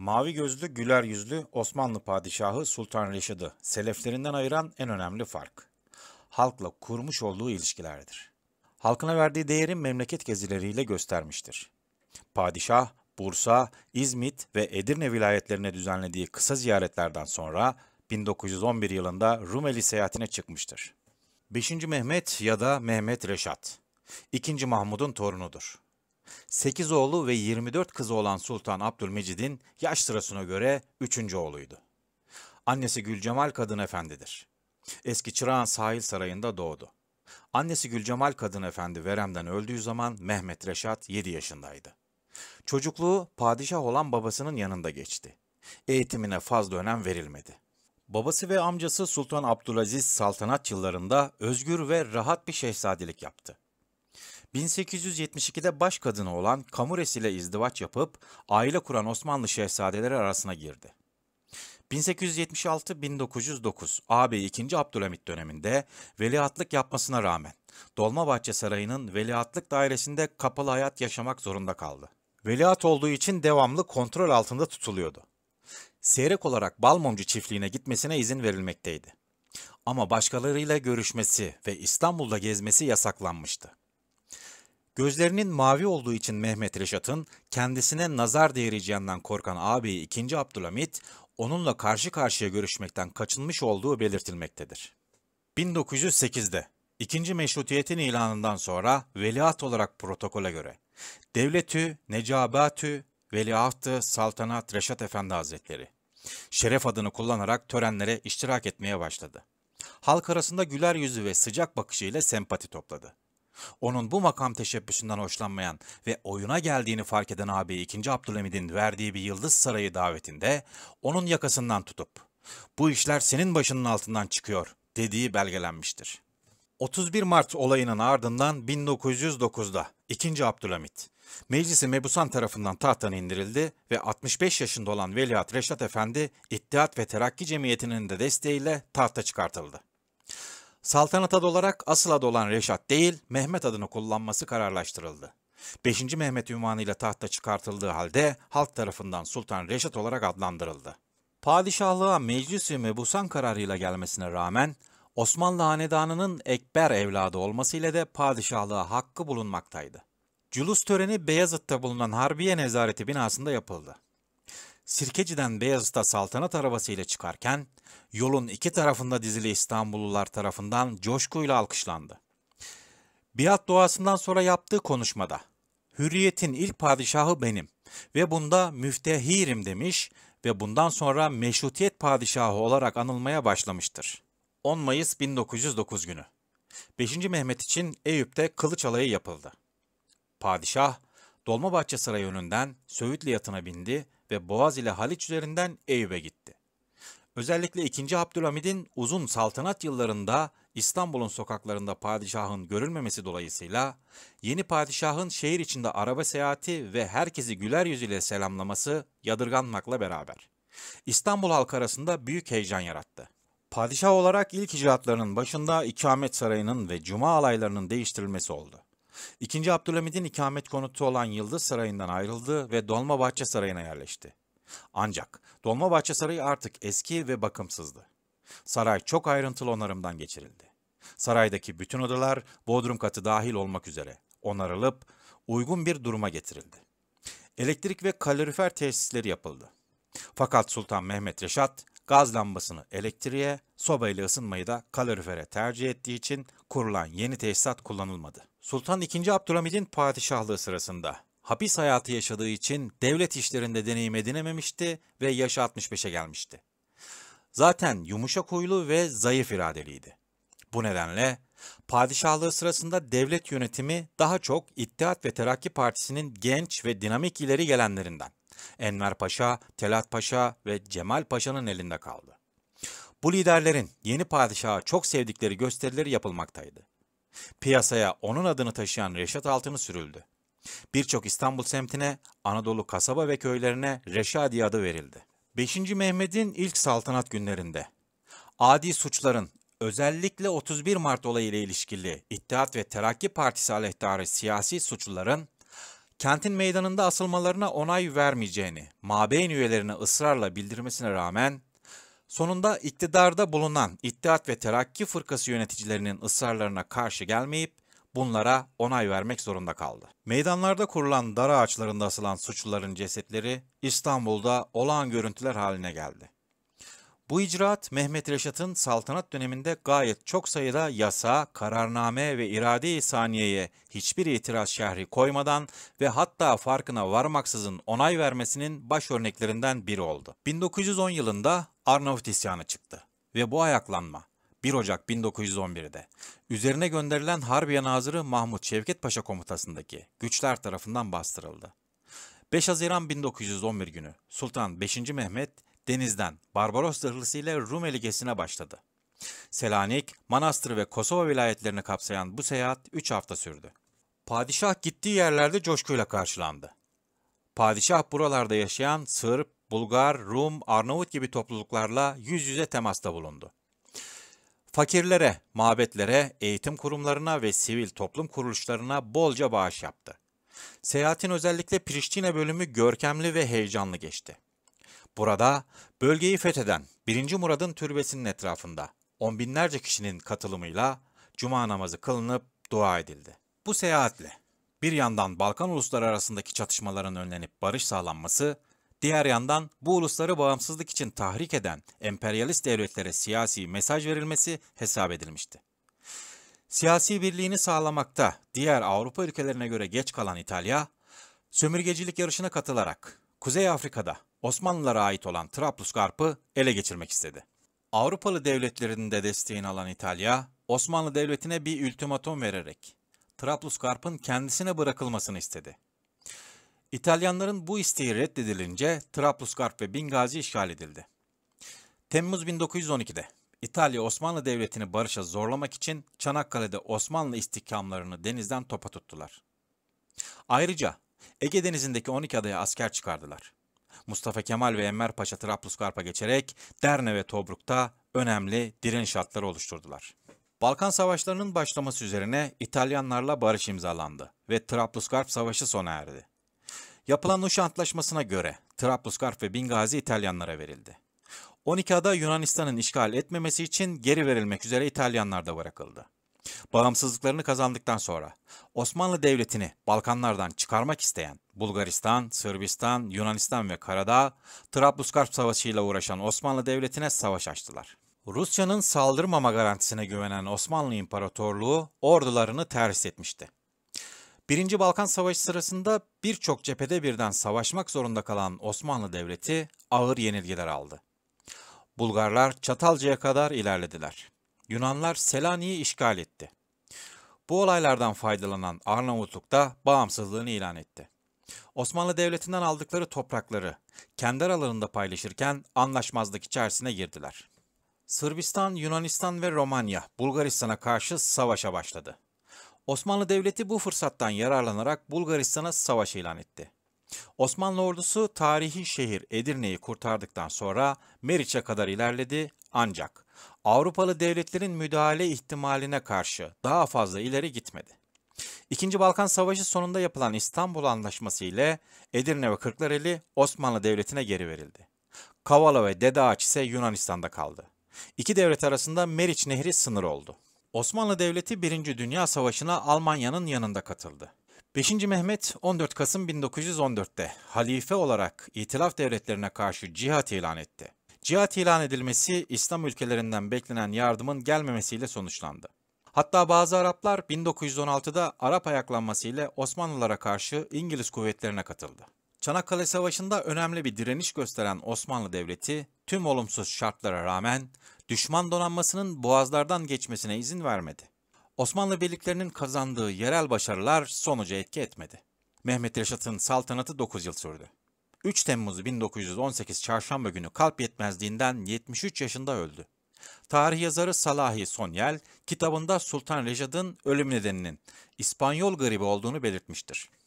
Mavi gözlü, güler yüzlü Osmanlı padişahı Sultan Reşid'i seleflerinden ayıran en önemli fark halkla kurmuş olduğu ilişkilerdir. Halkına verdiği değeri memleket gezileriyle göstermiştir. Padişah, Bursa, İzmit ve Edirne vilayetlerine düzenlediği kısa ziyaretlerden sonra 1911 yılında Rumeli seyahatine çıkmıştır. 5. Mehmet ya da Mehmet Reşat, 2. Mahmud'un torunudur. 8 oğlu ve 24 kızı olan Sultan Abdülmecid'in yaş sırasına göre 3. oğluydu. Annesi Gülcemal Kadın Efendidir. Eski Çırağan Sahil Sarayı'nda doğdu. Annesi Gülcemal Kadın Efendi Verem'den öldüğü zaman Mehmet Reşat 7 yaşındaydı. Çocukluğu padişah olan babasının yanında geçti. Eğitimine fazla önem verilmedi. Babası ve amcası Sultan Abdülaziz saltanat yıllarında özgür ve rahat bir şehzadelik yaptı. 1872'de baş kadını olan Kamures ile izdivaç yapıp aile kuran Osmanlı şehzadeleri arasına girdi. 1876-1909 AB 2. Abdülhamit döneminde veliahtlık yapmasına rağmen Dolmabahçe Sarayı'nın veliahtlık dairesinde kapalı hayat yaşamak zorunda kaldı. Veliaht olduğu için devamlı kontrol altında tutuluyordu. Seyrek olarak Balmumcu çiftliğine gitmesine izin verilmekteydi. Ama başkalarıyla görüşmesi ve İstanbul'da gezmesi yasaklanmıştı. Gözlerinin mavi olduğu için Mehmet Reşat'ın kendisine nazar değireceğinden korkan ağabeyi 2. Abdülhamit, onunla karşı karşıya görüşmekten kaçınmış olduğu belirtilmektedir. 1908'de 2. Meşrutiyet'in ilanından sonra veliaht olarak protokola göre Devletü Necabatü Veliahtı Saltanat Reşat Efendi Hazretleri şeref adını kullanarak törenlere iştirak etmeye başladı. Halk arasında güler yüzü ve sıcak bakışıyla sempati topladı. Onun bu makam teşebbüsünden hoşlanmayan ve oyuna geldiğini fark eden ağabeyi 2. Abdülhamid'in verdiği bir Yıldız Sarayı davetinde onun yakasından tutup ''Bu işler senin başının altından çıkıyor.'' dediği belgelenmiştir. 31 Mart olayının ardından 1909'da 2. Abdülhamit Meclisi Mebusan tarafından tahttan indirildi ve 65 yaşında olan Veliaht Reşat Efendi İttihat ve Terakki Cemiyeti'nin de desteğiyle tahta çıkartıldı. Saltanat adı olarak asıl adı olan Reşat değil, Mehmet adını kullanması kararlaştırıldı. 5. Mehmet ünvanıyla tahta çıkartıldığı halde halk tarafından Sultan Reşat olarak adlandırıldı. Padişahlığa meclis-i mebusan kararıyla gelmesine rağmen Osmanlı hanedanının Ekber evladı olmasıyla de padişahlığa hakkı bulunmaktaydı. Culus töreni Beyazıt'ta bulunan Harbiye Nezareti binasında yapıldı. Sirkeci'den Beyazıt'a saltanat arabasıyla çıkarken yolun iki tarafında dizili İstanbullular tarafından coşkuyla alkışlandı. Biat doğasından sonra yaptığı konuşmada Hürriyetin ilk padişahı benim ve bunda müftehirim demiş ve bundan sonra Meşrutiyet Padişahı olarak anılmaya başlamıştır. 10 Mayıs 1909 günü 5. Mehmet için Eyüp'te kılıç alayı yapıldı. Padişah Dolmabahçe Sarayı önünden Söğütlü yatına bindi ve Boğaz ile Haliç üzerinden Eyüp'e gitti. Özellikle 2. Abdülhamid'in uzun saltanat yıllarında İstanbul'un sokaklarında padişahın görülmemesi dolayısıyla yeni padişahın şehir içinde araba seyahati ve herkesi güler yüzüyle selamlaması yadırganmakla beraber İstanbul halkı arasında büyük heyecan yarattı. Padişah olarak ilk icraatlarının başında ikamet sarayının ve cuma alaylarının değiştirilmesi oldu. İkinci Abdülhamid'in ikamet konutu olan Yıldız Sarayı'ndan ayrıldı ve Dolmabahçe Sarayı'na yerleşti. Ancak Dolmabahçe Sarayı artık eski ve bakımsızdı. Saray çok ayrıntılı onarımdan geçirildi. Saraydaki bütün odalar bodrum katı dahil olmak üzere onarılıp uygun bir duruma getirildi. Elektrik ve kalorifer tesisleri yapıldı. Fakat Sultan Mehmet Reşat gaz lambasını elektriğe, soba ile ısınmayı da kalorifere tercih ettiği için kurulan yeni tesisat kullanılmadı. Sultan II. Abdülhamid'in padişahlığı sırasında hapis hayatı yaşadığı için devlet işlerinde deneyim edinememişti ve yaşı 65'e gelmişti. Zaten yumuşak huylu ve zayıf iradeliydi. Bu nedenle padişahlığı sırasında devlet yönetimi daha çok İttihat ve Terakki Partisi'nin genç ve dinamik ileri gelenlerinden Enver Paşa, Telat Paşa ve Cemal Paşa'nın elinde kaldı. Bu liderlerin yeni padişaha çok sevdikleri gösterileri yapılmaktaydı. Piyasaya onun adını taşıyan Reşat Altın'ı sürüldü. Birçok İstanbul semtine, Anadolu kasaba ve köylerine Reşadi adı verildi. 5. Mehmet'in ilk saltanat günlerinde adi suçların özellikle 31 Mart olayı ile ilişkili İttihat ve Terakki Partisi aleyhtarı siyasi suçluların kentin meydanında asılmalarına onay vermeyeceğini, mabeyin üyelerine ısrarla bildirmesine rağmen Sonunda iktidarda bulunan İttihat ve Terakki fırkası yöneticilerinin ısrarlarına karşı gelmeyip bunlara onay vermek zorunda kaldı. Meydanlarda kurulan dar ağaçlarında asılan suçluların cesetleri İstanbul'da olağan görüntüler haline geldi. Bu icraat Mehmet Reşat'ın saltanat döneminde gayet çok sayıda yasa, kararname ve irade-i saniyeye hiçbir itiraz şerhi koymadan ve hatta farkına varmaksızın onay vermesinin baş örneklerinden biri oldu. 1910 yılında Arnavut isyanı çıktı ve bu ayaklanma 1 Ocak 1911'de üzerine gönderilen Harbiye Nazırı Mahmut Şevket Paşa komutasındaki güçler tarafından bastırıldı. 5 Haziran 1911 günü Sultan 5. Mehmet denizden Barbaros Dırlısı ile Rumeli Gesi'ne başladı. Selanik, Manastır ve Kosova vilayetlerini kapsayan bu seyahat 3 hafta sürdü. Padişah gittiği yerlerde coşkuyla karşılandı. Padişah buralarda yaşayan Sırp, Bulgar, Rum, Arnavut gibi topluluklarla yüz yüze temasta bulundu. Fakirlere, mabetlere, eğitim kurumlarına ve sivil toplum kuruluşlarına bolca bağış yaptı. Seyahatin özellikle Priştine bölümü görkemli ve heyecanlı geçti. Burada bölgeyi fetheden 1. Murad'ın türbesinin etrafında on binlerce kişinin katılımıyla cuma namazı kılınıp dua edildi. Bu seyahatle bir yandan Balkan ulusları arasındaki çatışmaların önlenip barış sağlanması, diğer yandan bu ulusları bağımsızlık için tahrik eden emperyalist devletlere siyasi mesaj verilmesi hesap edilmişti. Siyasi birliğini sağlamakta diğer Avrupa ülkelerine göre geç kalan İtalya, sömürgecilik yarışına katılarak Kuzey Afrika'da Osmanlılara ait olan Trablusgarp'ı ele geçirmek istedi. Avrupalı devletlerinin de desteğini alan İtalya, Osmanlı Devleti'ne bir ultimatum vererek Trablusgarp'ın kendisine bırakılmasını istedi. İtalyanların bu isteği reddedilince Trablusgarp ve Bingazi işgal edildi. Temmuz 1912'de İtalya Osmanlı Devleti'ni barışa zorlamak için Çanakkale'de Osmanlı istikamlarını denizden topa tuttular. Ayrıca Ege Denizi'ndeki 12 adaya asker çıkardılar. Mustafa Kemal ve Enver Paşa Trablusgarp'a geçerek Derne ve Tobruk'ta önemli direniş hatları oluşturdular. Balkan savaşlarının başlaması üzerine İtalyanlarla barış imzalandı ve Trablusgarp Savaşı sona erdi. Yapılan Uşa Antlaşması'na göre Trablusgarp ve Bingazi İtalyanlara verildi. 12 ada Yunanistan'ın işgal etmemesi için geri verilmek üzere İtalyanlarda bırakıldı. Bağımsızlıklarını kazandıktan sonra Osmanlı Devleti'ni Balkanlardan çıkarmak isteyen Bulgaristan, Sırbistan, Yunanistan ve Karadağ, Trablusgarp Savaşı ile uğraşan Osmanlı Devleti'ne savaş açtılar. Rusya'nın saldırmama garantisine güvenen Osmanlı İmparatorluğu ordularını terhis etmişti. Birinci Balkan Savaşı sırasında birçok cephede birden savaşmak zorunda kalan Osmanlı Devleti ağır yenilgiler aldı. Bulgarlar Çatalca'ya kadar ilerlediler. Yunanlar Selanik'i işgal etti. Bu olaylardan faydalanan Arnavutluk da bağımsızlığını ilan etti. Osmanlı Devleti'nden aldıkları toprakları kendi aralarında paylaşırken anlaşmazlık içerisine girdiler. Sırbistan, Yunanistan ve Romanya Bulgaristan'a karşı savaşa başladı. Osmanlı Devleti bu fırsattan yararlanarak Bulgaristan'a savaş ilan etti. Osmanlı ordusu tarihi şehir Edirne'yi kurtardıktan sonra Meriç'e kadar ilerledi ancak Avrupalı devletlerin müdahale ihtimaline karşı daha fazla ileri gitmedi. İkinci Balkan Savaşı sonunda yapılan İstanbul Anlaşması ile Edirne ve Kırklareli Osmanlı Devleti'ne geri verildi. Kavala ve Dede Ağaç ise Yunanistan'da kaldı. İki devlet arasında Meriç Nehri sınır oldu. Osmanlı Devleti 1. Dünya Savaşı'na Almanya'nın yanında katıldı. 5. Mehmet 14 Kasım 1914'te halife olarak İtilaf devletlerine karşı cihat ilan etti. Cihat ilan edilmesi İslam ülkelerinden beklenen yardımın gelmemesiyle sonuçlandı. Hatta bazı Araplar 1916'da Arap ayaklanması ile Osmanlılara karşı İngiliz kuvvetlerine katıldı. Çanakkale Savaşı'nda önemli bir direniş gösteren Osmanlı Devleti tüm olumsuz şartlara rağmen düşman donanmasının boğazlardan geçmesine izin vermedi. Osmanlı birliklerinin kazandığı yerel başarılar sonuca etki etmedi. Mehmet Reşat'ın saltanatı 9 yıl sürdü. 3 Temmuz 1918 Çarşamba günü kalp yetmezliğinden 73 yaşında öldü. Tarih yazarı Salahi Sonyel kitabında Sultan Rejad'ın ölüm nedeninin İspanyol gribi olduğunu belirtmiştir.